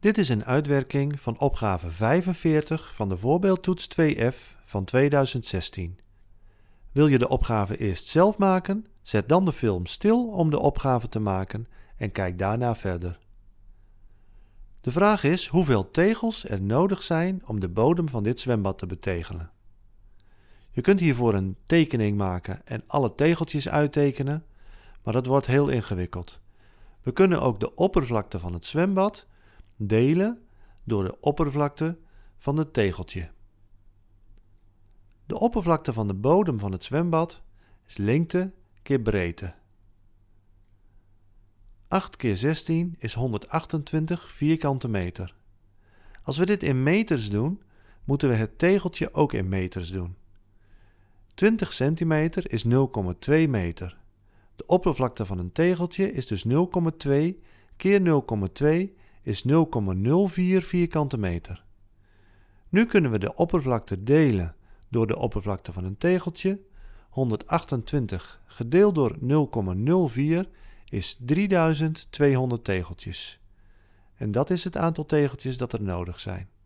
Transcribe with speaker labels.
Speaker 1: Dit is een uitwerking van opgave 45 van de voorbeeldtoets 2F van 2016. Wil je de opgave eerst zelf maken? Zet dan de film stil om de opgave te maken en kijk daarna verder. De vraag is hoeveel tegels er nodig zijn om de bodem van dit zwembad te betegelen. Je kunt hiervoor een tekening maken en alle tegeltjes uittekenen, maar dat wordt heel ingewikkeld. We kunnen ook de oppervlakte van het zwembad delen door de oppervlakte van het tegeltje. De oppervlakte van de bodem van het zwembad is lengte keer breedte. 8 keer 16 is 128 vierkante meter. Als we dit in meters doen, moeten we het tegeltje ook in meters doen. 20 centimeter is 0,2 meter. De oppervlakte van een tegeltje is dus 0,2 keer 0,2 is 0,04 vierkante meter. Nu kunnen we de oppervlakte delen door de oppervlakte van een tegeltje. 128 gedeeld door 0,04 is 3200 tegeltjes. En dat is het aantal tegeltjes dat er nodig zijn.